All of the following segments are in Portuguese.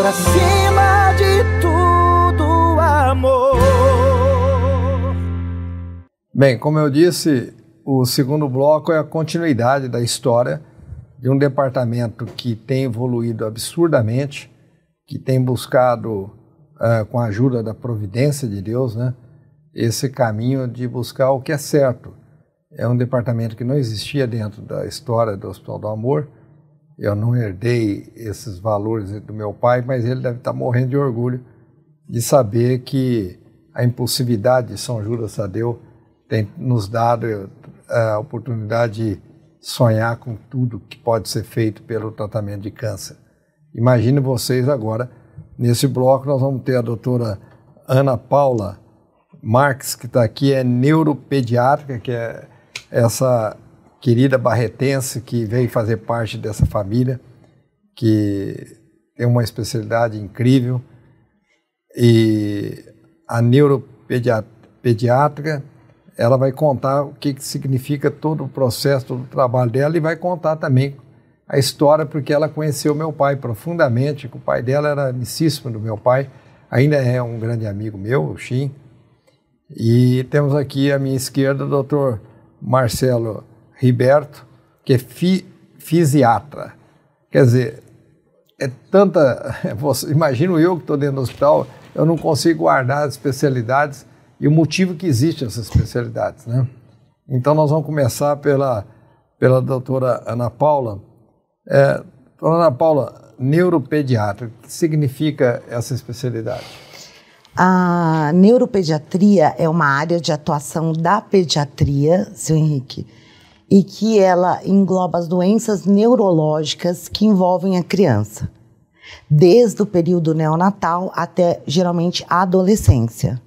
acima de tudo, amor. Bem, como eu disse, o segundo bloco é a continuidade da história de um departamento que tem evoluído absurdamente, que tem buscado, uh, com a ajuda da providência de Deus, né, esse caminho de buscar o que é certo. É um departamento que não existia dentro da história do Hospital do Amor, eu não herdei esses valores do meu pai, mas ele deve estar morrendo de orgulho de saber que a impulsividade de São Judas Tadeu tem nos dado eh, a oportunidade de sonhar com tudo que pode ser feito pelo tratamento de câncer. Imagine vocês agora, nesse bloco nós vamos ter a doutora Ana Paula Marques que está aqui, é neuropediátrica, que é essa querida barretense que veio fazer parte dessa família, que tem uma especialidade incrível, e a neuropediatra, ela vai contar o que, que significa todo o processo, todo o trabalho dela, e vai contar também a história, porque ela conheceu meu pai profundamente, o pai dela era amicíssimo do meu pai, ainda é um grande amigo meu, o Shin. E temos aqui à minha esquerda o doutor Marcelo Riberto, que é fi, fisiatra. Quer dizer, é tanta. Imagino eu que estou dentro do hospital, eu não consigo guardar as especialidades e o motivo que existe essas especialidades, né? Então nós vamos começar pela, pela doutora Ana Paula. É, doutora Ana Paula, neuropediatra, o que significa essa especialidade? A neuropediatria é uma área de atuação da pediatria, seu Henrique, e que ela engloba as doenças neurológicas que envolvem a criança, desde o período neonatal até geralmente a adolescência.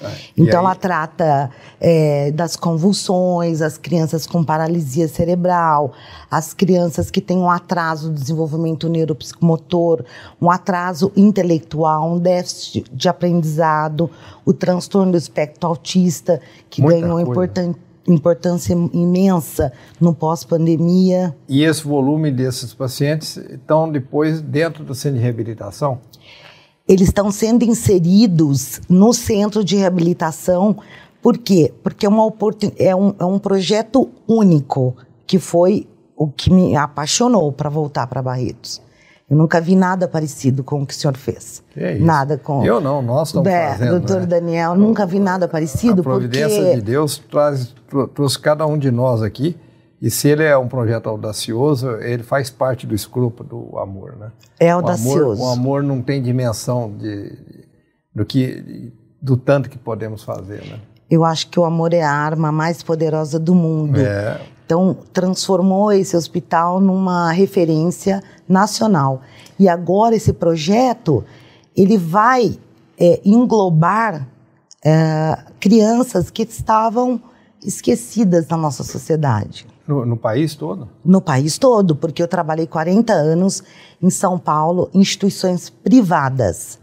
Ah, então, ela trata é, das convulsões, as crianças com paralisia cerebral, as crianças que têm um atraso do desenvolvimento neuropsicomotor, um atraso intelectual, um déficit de aprendizado, o transtorno do espectro autista, que Muita ganhou importante importância imensa no pós-pandemia. E esse volume desses pacientes estão depois dentro do centro de reabilitação? Eles estão sendo inseridos no centro de reabilitação, por quê? Porque é, uma oportun... é, um, é um projeto único que foi o que me apaixonou para voltar para Barretos eu nunca vi nada parecido com o que o senhor fez. Que é isso. Nada com. Eu não, nós estamos é, fazendo. Né? Doutor né? Daniel, nunca vi nada parecido. A providência porque... de Deus traz, trouxe cada um de nós aqui. E se ele é um projeto audacioso, ele faz parte do escopo do amor, né? É audacioso. O amor, o amor não tem dimensão de, de, do que do tanto que podemos fazer, né? Eu acho que o amor é a arma mais poderosa do mundo. É. Então, transformou esse hospital numa referência nacional. E agora esse projeto, ele vai é, englobar é, crianças que estavam esquecidas na nossa sociedade. No, no, país todo? No país todo, porque eu trabalhei 40 anos em São Paulo, instituições privadas,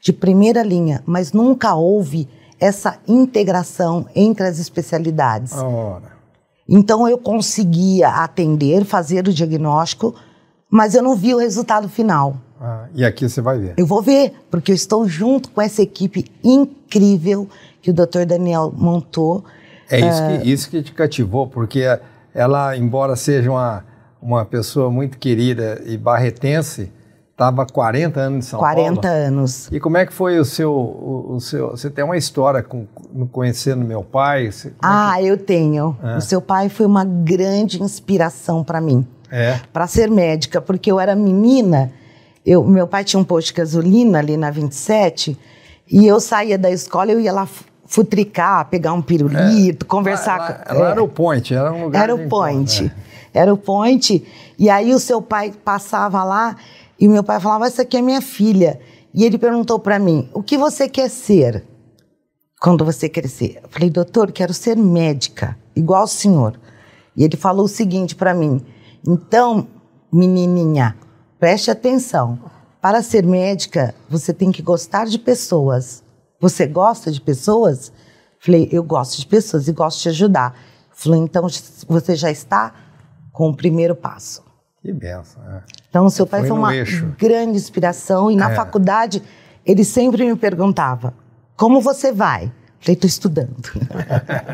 de primeira linha, mas nunca houve essa integração entre as especialidades. Ora. Então eu conseguia atender, fazer o diagnóstico, mas eu não vi o resultado final. Ah, e aqui você vai ver. Eu vou ver, porque eu estou junto com essa equipe incrível que o Dr. Daniel montou. É isso, é... Que, isso que te cativou, porque ela, embora seja uma, uma pessoa muito querida e barretense, Estava 40 anos em São 40 Paulo. 40 anos. E como é que foi o seu, o, o, seu. Você tem uma história com conhecendo meu pai? Você, é ah, é que... eu tenho. É. O seu pai foi uma grande inspiração para mim. É. Para ser médica, porque eu era menina. Eu, meu pai tinha um posto de gasolina ali na 27 e eu saía da escola, eu ia lá futricar, pegar um pirulito, é, conversar. Lá, lá, com, lá é. era o point, era um lugar. Era o point. Encontro, é. Era o point. E aí o seu pai passava lá e meu pai falava: Essa aqui é minha filha. E ele perguntou para mim: O que você quer ser quando você crescer? Eu falei: Doutor, quero ser médica, igual o senhor. E ele falou o seguinte para mim: Então, menininha, preste atenção. Para ser médica, você tem que gostar de pessoas. Você gosta de pessoas? Falei, eu gosto de pessoas e gosto de ajudar. Falei, então você já está com o primeiro passo. Que benção. É. Então, seu pai foi, foi uma eixo. grande inspiração. E na é. faculdade, ele sempre me perguntava: Como você vai? Falei, estou estudando.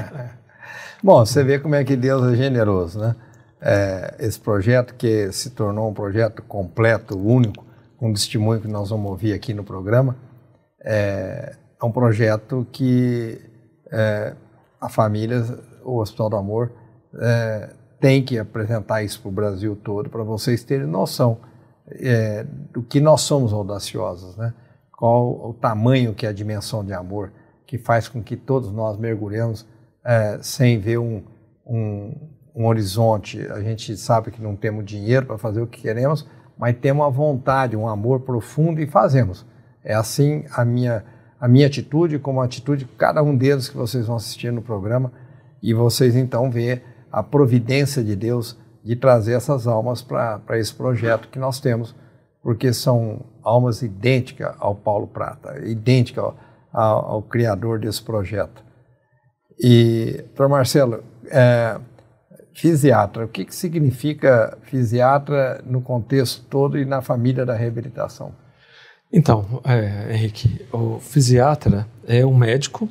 Bom, você vê como é que Deus é generoso, né? É, esse projeto que se tornou um projeto completo, único, um testemunho que nós vamos ouvir aqui no programa, é, é um projeto que é, a família, o Hospital do Amor, é, tem que apresentar isso para o Brasil todo, para vocês terem noção é, do que nós somos audaciosos, né? qual o tamanho que é a dimensão de amor que faz com que todos nós mergulhemos é, sem ver um, um, um horizonte. A gente sabe que não temos dinheiro para fazer o que queremos, mas temos a vontade, um amor profundo e fazemos. É assim a minha, a minha atitude, como a atitude de cada um deles que vocês vão assistir no programa e vocês então ver a providência de Deus de trazer essas almas para esse projeto que nós temos, porque são almas idênticas ao Paulo Prata, idênticas ao, ao, ao, criador desse projeto. E, doutor Marcelo, é, fisiatra, o que, que significa fisiatra no contexto todo e na família da reabilitação? Então, é, Henrique, o fisiatra é um médico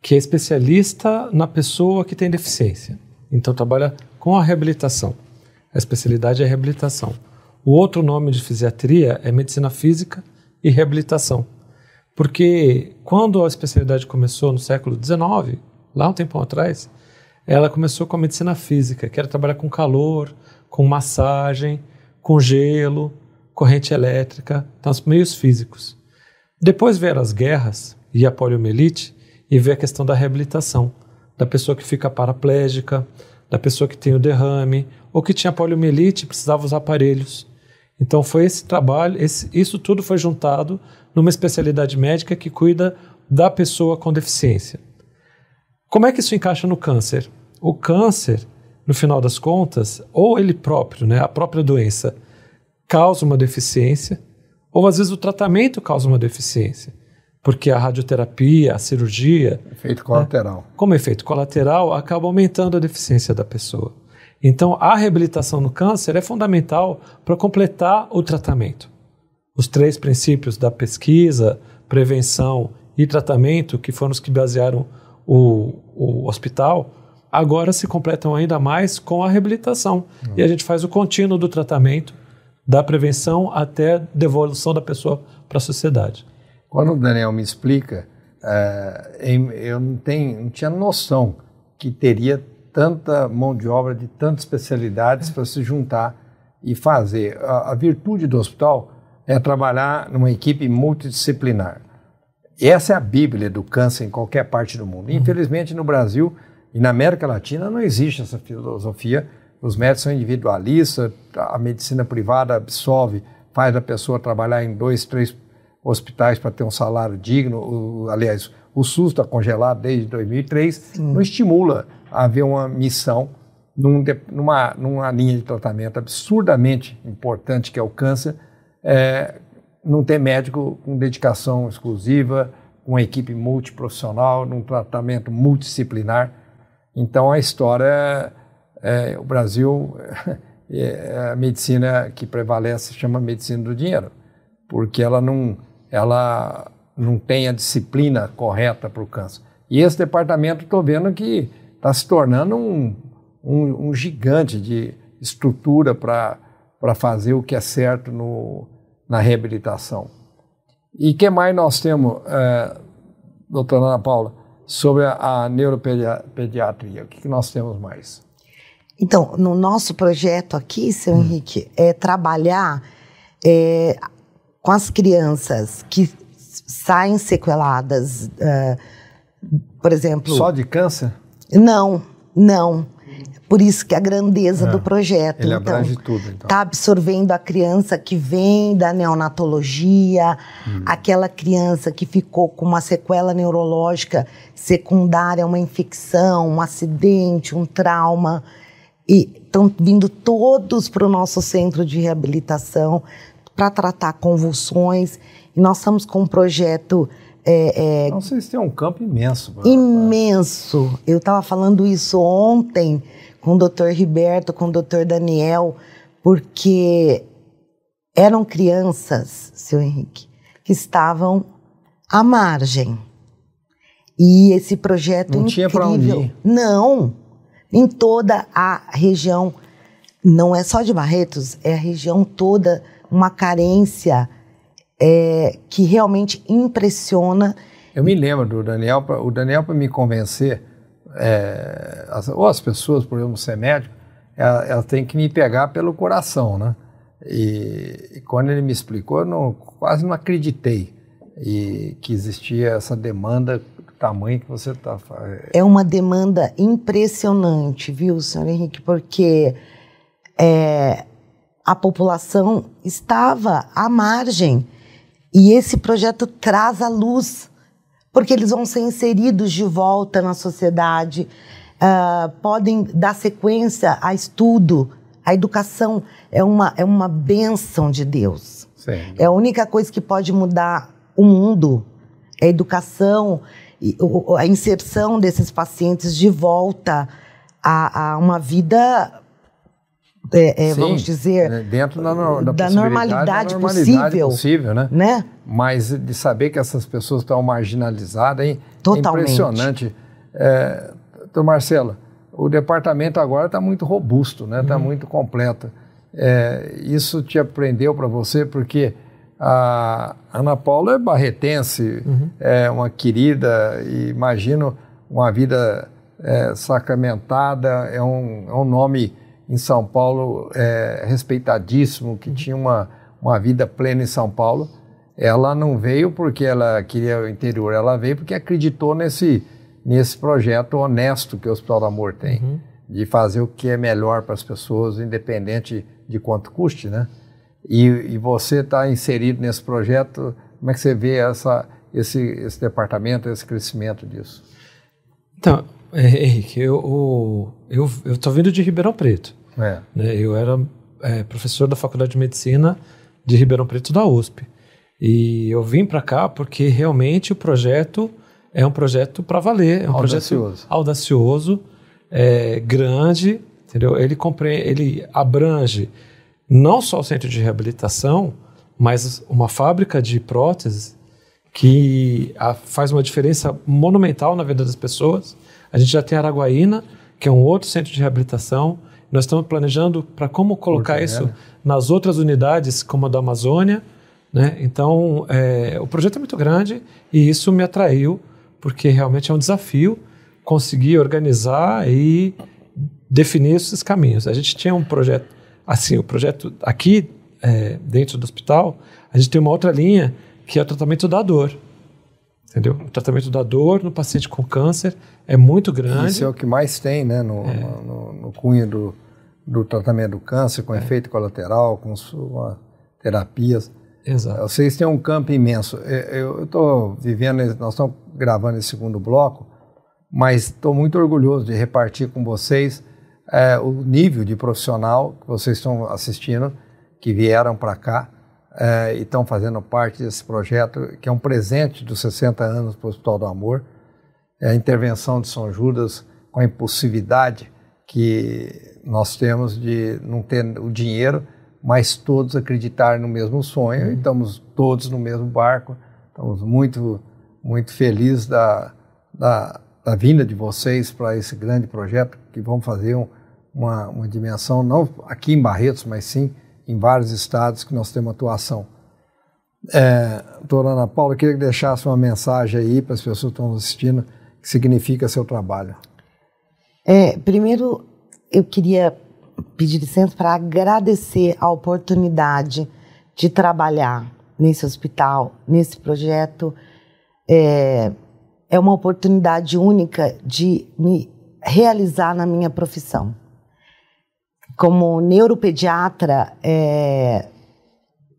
que é especialista na pessoa que tem deficiência. Então trabalha com a reabilitação. A especialidade é reabilitação. O outro nome de fisiatria é medicina física e reabilitação. Porque quando a especialidade começou no século XIX, lá um tempão atrás, ela começou com a medicina física, que era trabalhar com calor, com massagem, com gelo, corrente elétrica, então os meios físicos. Depois vieram as guerras e a poliomielite e veio a questão da reabilitação da pessoa que fica paraplégica, da pessoa que tem o derrame, ou que tinha poliomielite e precisava usar aparelhos. Então foi esse trabalho, esse, isso tudo foi juntado numa especialidade médica que cuida da pessoa com deficiência. Como é que isso encaixa no câncer? O câncer, no final das contas, ou ele próprio, né, a própria doença, causa uma deficiência, ou às vezes o tratamento causa uma deficiência porque a radioterapia, a cirurgia. Efeito né, colateral. Né, como efeito colateral, acaba aumentando a deficiência da pessoa. Então, a reabilitação no câncer é fundamental para completar o tratamento. Os três princípios da pesquisa, prevenção e tratamento, que foram os que basearam o, o hospital, agora se completam ainda mais com a reabilitação. Uhum. E a gente faz o contínuo do tratamento, da prevenção até devolução da pessoa para a sociedade. Quando o Daniel me explica, eh, eu não, tenho, não tinha noção que teria tanta mão de obra de tantas especialidades para se juntar e fazer. A, a, virtude do hospital é trabalhar numa equipe multidisciplinar. Essa é a bíblia do câncer em qualquer parte do mundo. Infelizmente, no Brasil e na América Latina não existe essa filosofia. Os médicos são individualistas, a medicina privada absorve, faz a pessoa trabalhar em dois, três hospitais para ter um salário digno, o, aliás, o SUS está congelado desde 2003, Sim. não estimula a haver uma missão num, numa, numa linha de tratamento absurdamente importante que é o câncer, é, não ter médico com dedicação exclusiva, com equipe multiprofissional, num tratamento multidisciplinar. Então a história, é, é o Brasil, é, a medicina que prevalece se chama medicina do dinheiro, porque ela não ela não tem a disciplina correta para o câncer. E esse departamento estou vendo que está se tornando um, um, um, gigante de estrutura para fazer o que é certo no, na reabilitação. E que mais nós temos, é, doutora Ana Paula, sobre a, a neuropediatria? O que, que nós temos mais? Então, no nosso projeto aqui, seu hum. Henrique, é trabalhar é, com as crianças que saem sequeladas, uh, por exemplo. Só de câncer? Não, não. Por isso que a grandeza é, do projeto. Ele então, abrange tudo. Está então. Tá absorvendo a criança que vem da neonatologia, hum. aquela criança que ficou com uma sequela neurológica secundária, uma infecção, um acidente, um trauma. E estão vindo todos para o nosso centro de reabilitação para tratar convulsões. E nós estamos com um projeto. É, é, então vocês têm um campo imenso. Pra... Imenso. Eu estava falando isso ontem com o doutor Riberto, com o doutor Daniel, porque eram crianças, seu Henrique, que estavam à margem. E esse projeto não incrível, tinha para onde ir. não em toda a região, não é só de Barretos, é a região toda uma carência é, que realmente impressiona. Eu me lembro do Daniel, o Daniel para me convencer, é, as, ou as pessoas, por exemplo, ser médico, ela, é, ela tem que me pegar pelo coração, né? E, e, quando ele me explicou, eu não, quase não acreditei e, que existia essa demanda do tamanho que você está fazendo. É. é uma demanda impressionante, viu, senhor Henrique? Porque é, a população estava à margem. E esse projeto traz a luz, porque eles vão ser inseridos de volta na sociedade, uh, podem dar sequência a estudo. A educação é uma, é uma bênção de Deus. Sim. É a única coisa que pode mudar o mundo. É a educação, a inserção desses pacientes de volta a, a uma vida é, é, Sim, vamos dizer, né, dentro da, da, da normalidade, da normalidade possível, possível né? né? Mas de saber que essas pessoas estão marginalizadas hein? É Totalmente. impressionante. É, então, Marcela, o departamento agora está muito robusto, né? Está uhum. muito completo. É, isso te aprendeu para você porque a Ana Paula é barretense, uhum. é uma querida e imagino uma vida é, sacramentada, é um, é um nome em São Paulo, é, respeitadíssimo, que uhum. tinha uma, uma vida plena em São Paulo. Ela não veio porque ela queria o interior, ela veio porque acreditou nesse, nesse projeto honesto que o Hospital do Amor tem, uhum. de fazer o que é melhor para as pessoas, independente de quanto custe, né? E, e você está inserido nesse projeto, como é que você vê essa, esse, esse departamento, esse crescimento disso? Então, é, Henrique, eu, eu, eu vindo de Ribeirão Preto. É. Né? Eu era é, professor da Faculdade de Medicina de Ribeirão Preto da USP. E eu vim para cá porque realmente o projeto é um projeto para valer, é um audacioso. projeto audacioso, é, grande, entendeu? Ele, compre ele abrange não só o centro de reabilitação, mas uma fábrica de próteses que a, faz uma diferença monumental na vida das pessoas. A gente já tem Araguaína, que é um outro centro de reabilitação, nós estamos planejando para como colocar Porto isso nas outras unidades, como a da Amazônia. Né? Então, é, o projeto é muito grande e isso me atraiu, porque realmente é um desafio conseguir organizar e definir esses caminhos. A gente tinha um projeto, assim, o projeto aqui, é, dentro do hospital, a gente tem uma outra linha que é o tratamento da dor entendeu? O tratamento da dor no paciente com câncer é muito grande. Isso é o que mais tem, né, no, é. no, no cunho do, do tratamento do câncer, com é. efeito colateral, com sua, terapias. Exato. É, vocês têm um campo imenso. É, eu estou vivendo, nós estamos gravando esse segundo bloco, mas estou muito orgulhoso de repartir com vocês é, o nível de profissional que vocês estão assistindo, que vieram para cá é, e estão fazendo parte desse projeto, que é um presente dos 60 anos para o Hospital do Amor, é a intervenção de São Judas com a impulsividade que nós temos de não ter o dinheiro, mas todos acreditar no mesmo sonho, uhum. e estamos todos no mesmo barco, estamos muito, muito felizes da, da, da vinda de vocês para esse grande projeto, que vão fazer um, uma, uma dimensão, não aqui em Barretos, mas sim em vários estados que nós temos atuação. É, doutora Ana Paula, eu queria que deixasse uma mensagem aí para as pessoas que estão assistindo, que significa seu trabalho. É, primeiro, eu queria pedir licença para agradecer a oportunidade de trabalhar nesse hospital, nesse projeto. É, é uma oportunidade única de me realizar na minha profissão como neuropediatra, é,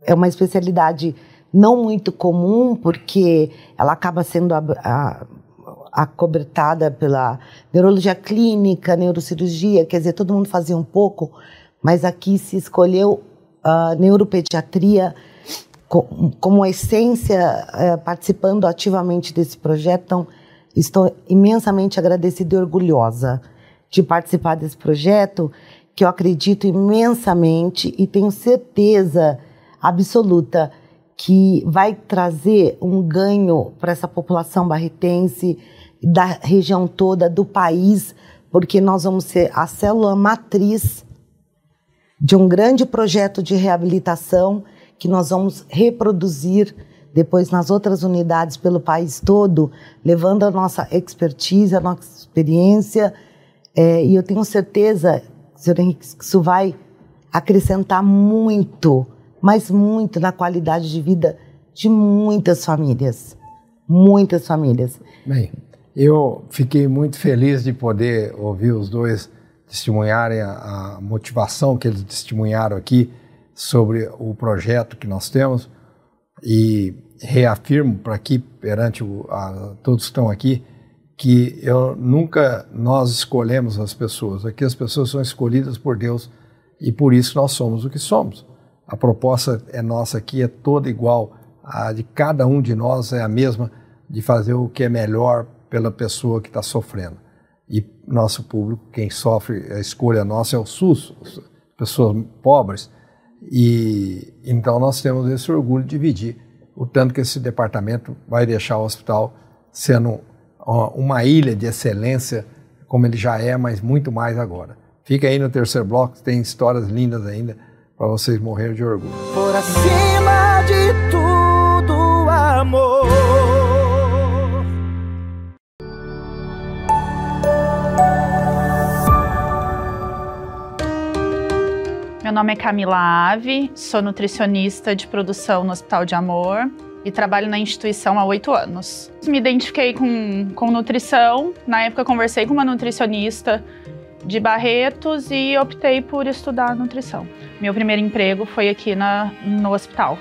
é uma especialidade não muito comum, porque ela acaba sendo acobertada pela neurologia clínica, neurocirurgia, quer dizer, todo mundo fazia um pouco, mas aqui se escolheu a neuropediatria como a essência, é, participando ativamente desse projeto. Então, estou imensamente agradecida e orgulhosa de participar desse projeto que eu acredito imensamente e tenho certeza absoluta que vai trazer um ganho para essa população barretense, da região toda, do país, porque nós vamos ser a célula matriz de um grande projeto de reabilitação que nós vamos reproduzir depois nas outras unidades pelo país todo, levando a nossa expertise, a nossa experiência. É, e eu tenho certeza senhor Henrique, isso vai acrescentar muito, mas muito na qualidade de vida de muitas famílias. Muitas famílias. Bem, eu fiquei muito feliz de poder ouvir os dois testemunharem a, a motivação que eles testemunharam aqui sobre o projeto que nós temos e reafirmo para aqui, perante o, a, todos que estão aqui, que eu nunca nós escolhemos as pessoas. Aqui as pessoas são escolhidas por Deus e por isso nós somos o que somos. A proposta é nossa aqui é toda igual, a de cada um de nós é a mesma de fazer o que é melhor pela pessoa que está sofrendo. E nosso público, quem sofre a escolha nossa é o SUS, pessoas pobres. E então nós temos esse orgulho de dividir o tanto que esse departamento vai deixar o hospital sendo uma ilha de excelência, como ele já é, mas muito mais agora. Fica aí no terceiro bloco, tem histórias lindas ainda para vocês morrerem de orgulho. Por acima de tudo, amor. Meu nome é Camila Ave, sou nutricionista de produção no Hospital de Amor e trabalho na instituição há oito anos. Me identifiquei com, com nutrição, na época conversei com uma nutricionista de Barretos e optei por estudar nutrição. Meu primeiro emprego foi aqui na, no hospital.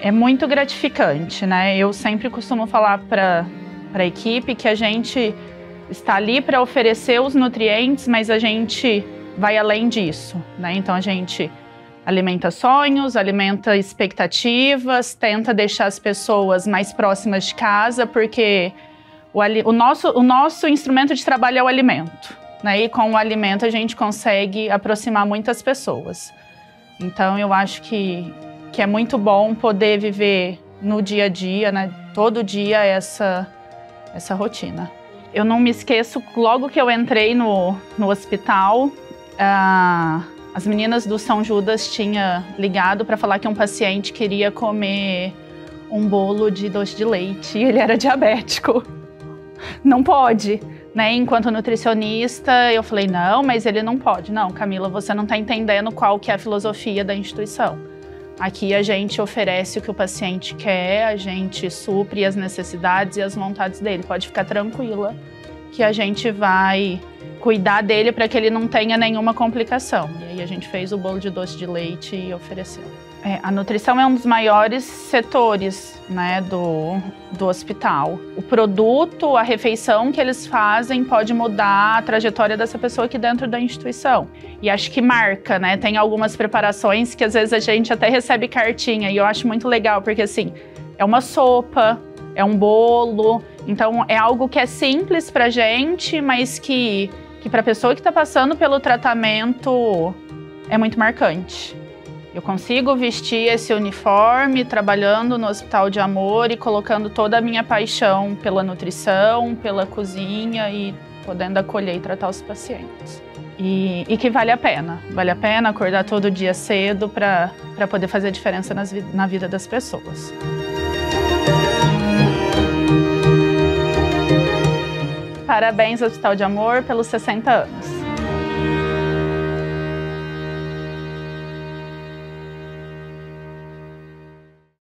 É, é muito gratificante, né? Eu sempre costumo falar para a equipe que a gente está ali para oferecer os nutrientes, mas a gente vai além disso, né? Então a gente Alimenta sonhos, alimenta expectativas, tenta deixar as pessoas mais próximas de casa, porque o, o nosso, o nosso instrumento de trabalho é o alimento. Né? E com o alimento a gente consegue aproximar muitas pessoas. Então eu acho que, que é muito bom poder viver no dia a dia, né? todo dia essa, essa rotina. Eu não me esqueço, logo que eu entrei no, no hospital, ah, as meninas do São Judas tinham ligado para falar que um paciente queria comer um bolo de doce de leite e ele era diabético. Não pode, né? Enquanto nutricionista, eu falei: "Não, mas ele não pode". Não, Camila, você não está entendendo qual que é a filosofia da instituição. Aqui a gente oferece o que o paciente quer, a gente supre as necessidades e as vontades dele. Pode ficar tranquila que a gente vai cuidar dele para que ele não tenha nenhuma complicação. E aí a gente fez o bolo de doce de leite e ofereceu. É, a nutrição é um dos maiores setores né, do, do hospital. O produto, a refeição que eles fazem pode mudar a trajetória dessa pessoa aqui dentro da instituição. E acho que marca, né? Tem algumas preparações que às vezes a gente até recebe cartinha e eu acho muito legal, porque assim, é uma sopa, é um bolo, então é algo que é simples para gente, mas que, que a pessoa que está passando pelo tratamento é muito marcante. Eu consigo vestir esse uniforme trabalhando no Hospital de Amor e colocando toda a minha paixão pela nutrição, pela cozinha e podendo acolher e tratar os pacientes. E, e que vale a pena. Vale a pena acordar todo dia cedo para poder fazer a diferença nas, na vida das pessoas. Parabéns, Hospital de Amor, pelos 60 anos.